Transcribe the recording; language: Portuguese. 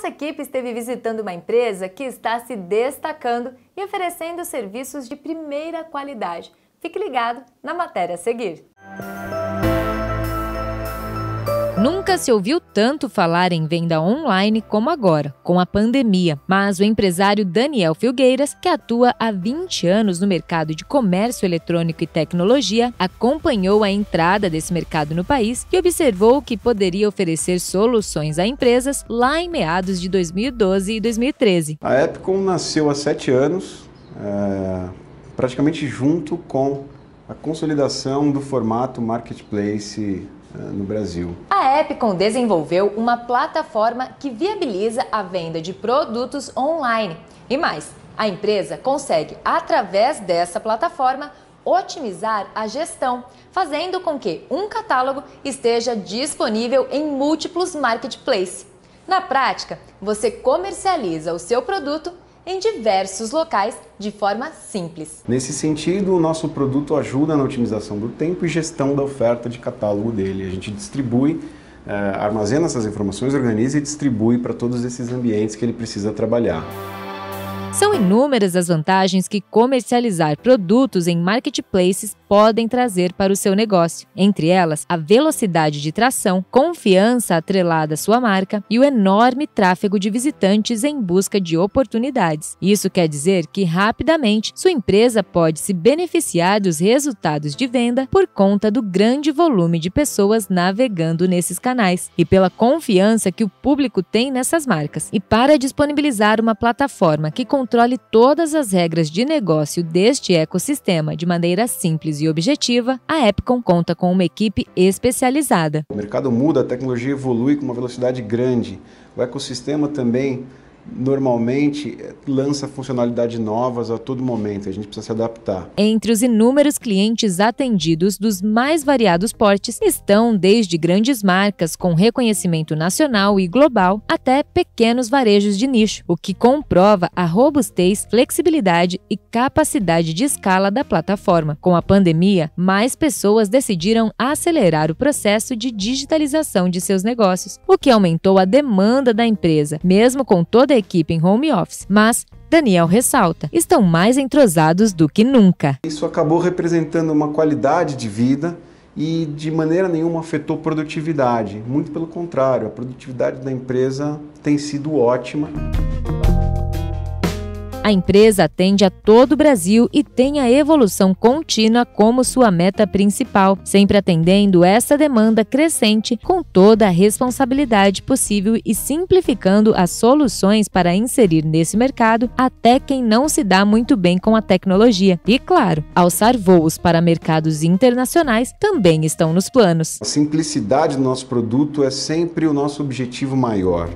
Nossa equipe esteve visitando uma empresa que está se destacando e oferecendo serviços de primeira qualidade. Fique ligado na matéria a seguir. Nunca se ouviu tanto falar em venda online como agora, com a pandemia, mas o empresário Daniel Filgueiras, que atua há 20 anos no mercado de comércio eletrônico e tecnologia, acompanhou a entrada desse mercado no país e observou que poderia oferecer soluções a empresas lá em meados de 2012 e 2013. A Epcom nasceu há sete anos, é, praticamente junto com a consolidação do formato marketplace eh, no Brasil. A Epicom desenvolveu uma plataforma que viabiliza a venda de produtos online. E mais, a empresa consegue, através dessa plataforma, otimizar a gestão, fazendo com que um catálogo esteja disponível em múltiplos marketplaces. Na prática, você comercializa o seu produto em diversos locais de forma simples. Nesse sentido, o nosso produto ajuda na otimização do tempo e gestão da oferta de catálogo dele. A gente distribui eh, armazena essas informações, organiza e distribui para todos esses ambientes que ele precisa trabalhar. São inúmeras as vantagens que comercializar produtos em marketplaces podem trazer para o seu negócio, entre elas a velocidade de tração, confiança atrelada à sua marca e o enorme tráfego de visitantes em busca de oportunidades. Isso quer dizer que rapidamente sua empresa pode se beneficiar dos resultados de venda por conta do grande volume de pessoas navegando nesses canais e pela confiança que o público tem nessas marcas. E para disponibilizar uma plataforma que com controle todas as regras de negócio deste ecossistema de maneira simples e objetiva, a Epcom conta com uma equipe especializada. O mercado muda, a tecnologia evolui com uma velocidade grande. O ecossistema também normalmente eh, lança funcionalidades novas a todo momento, a gente precisa se adaptar. Entre os inúmeros clientes atendidos dos mais variados portes estão desde grandes marcas com reconhecimento nacional e global até pequenos varejos de nicho, o que comprova a robustez, flexibilidade e capacidade de escala da plataforma. Com a pandemia, mais pessoas decidiram acelerar o processo de digitalização de seus negócios, o que aumentou a demanda da empresa, mesmo com toda a equipe em home office, mas Daniel ressalta, estão mais entrosados do que nunca. Isso acabou representando uma qualidade de vida e de maneira nenhuma afetou produtividade. Muito pelo contrário, a produtividade da empresa tem sido ótima. A empresa atende a todo o Brasil e tem a evolução contínua como sua meta principal, sempre atendendo essa demanda crescente com toda a responsabilidade possível e simplificando as soluções para inserir nesse mercado até quem não se dá muito bem com a tecnologia. E claro, alçar voos para mercados internacionais também estão nos planos. A simplicidade do nosso produto é sempre o nosso objetivo maior.